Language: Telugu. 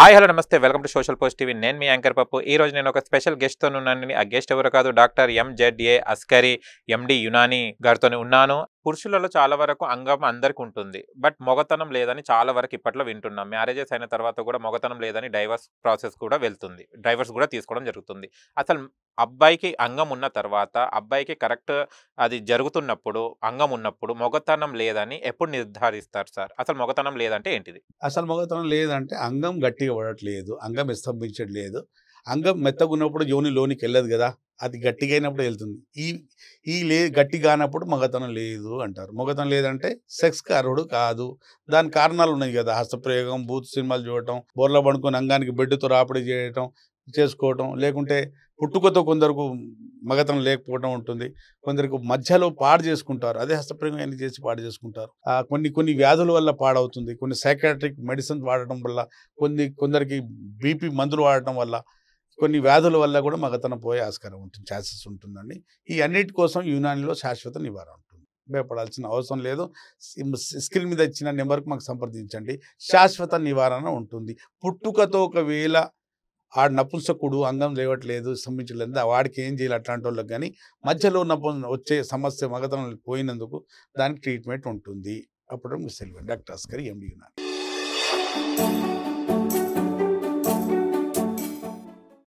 హాయ్ హలో నమస్తే welcome to Social Post TV నేను మీ యాంకర్ పప్పు ఈ రోజు నేను ఒక స్పెషల్ గెస్ట్తో ఉన్నాను ఆ గెస్ట్ ఎవరు కాదు డాక్టర్ ఎంజెడ్ఏ అస్కరి ఎండి యునాని గారితో ఉన్నాను పురుషులలో చాలా వరకు అంగం అందరికి ఉంటుంది బట్ మొగతనం లేదని చాలా వరకు ఇప్పట్లో వింటున్నాం మ్యారేజెస్ అయిన తర్వాత కూడా మొగతనం లేదని డైవర్స్ ప్రాసెస్ కూడా వెళ్తుంది డైవర్స్ కూడా తీసుకోవడం జరుగుతుంది అసలు అబ్బాయికి అంగం ఉన్న తర్వాత అబ్బాయికి కరెక్ట్ అది జరుగుతున్నప్పుడు అంగం ఉన్నప్పుడు మొగతనం లేదని ఎప్పుడు నిర్ధారిస్తారు సార్ అసలు మొగతనం లేదంటే ఏంటిది అసలు మొగతనం లేదంటే అంగం గట్టిగా పడట్లేదు అంగం విస్తంభించట్లేదు అంగం మెత్తగున్నప్పుడు యోని లోనికి వెళ్ళదు కదా అది గట్టిగైనప్పుడు వెళ్తుంది ఈ ఈ లే గట్టి కానప్పుడు మగతనం లేదు అంటారు మగతనం లేదంటే సెక్స్కి అర్హుడు కాదు దాని కారణాలు ఉన్నాయి కదా హస్తప్రయోగం బూత్ సినిమాలు చూడటం బోర్లో పడుకొని అంగానికి బెడ్డుతో రాపిడి చేయటం చేసుకోవటం లేకుంటే పుట్టుకతో కొందరు మగతనం లేకపోవడం ఉంటుంది కొందరికి మధ్యలో పాడు చేసుకుంటారు అదే హస్తప్రయోగం చేసి పాడు చేసుకుంటారు కొన్ని కొన్ని వ్యాధుల వల్ల పాడవుతుంది కొన్ని సైకాట్రిక్ మెడిసిన్స్ వాడటం వల్ల కొన్ని కొందరికి బీపీ మందులు వాడటం వల్ల కొన్ని వ్యాధుల వల్ల కూడా మగతనం పోయే ఆస్కారం ఉంటుంది ఛాన్సెస్ ఉంటుందండి ఈ అన్నిటి కోసం యునానిలో శాశ్వత నివారణ ఉంటుంది భయపడాల్సిన అవసరం లేదు స్క్రీన్ మీద ఇచ్చిన నెంబర్కి మాకు సంప్రదించండి శాశ్వత నివారణ ఉంటుంది పుట్టుకతో ఒకవేళ ఆ నపుంసకుడు అంగం లేవట్లేదు స్తంభించలేదు వాడికి ఏం చేయాలి అట్లాంటి వాళ్ళకి కానీ మధ్యలో నపు వచ్చే సమస్య మగతనం పోయినందుకు దానికి ట్రీట్మెంట్ ఉంటుంది అప్పుడు సెల్వ డాక్టర్ ఆస్కర్ ఎండి యునాని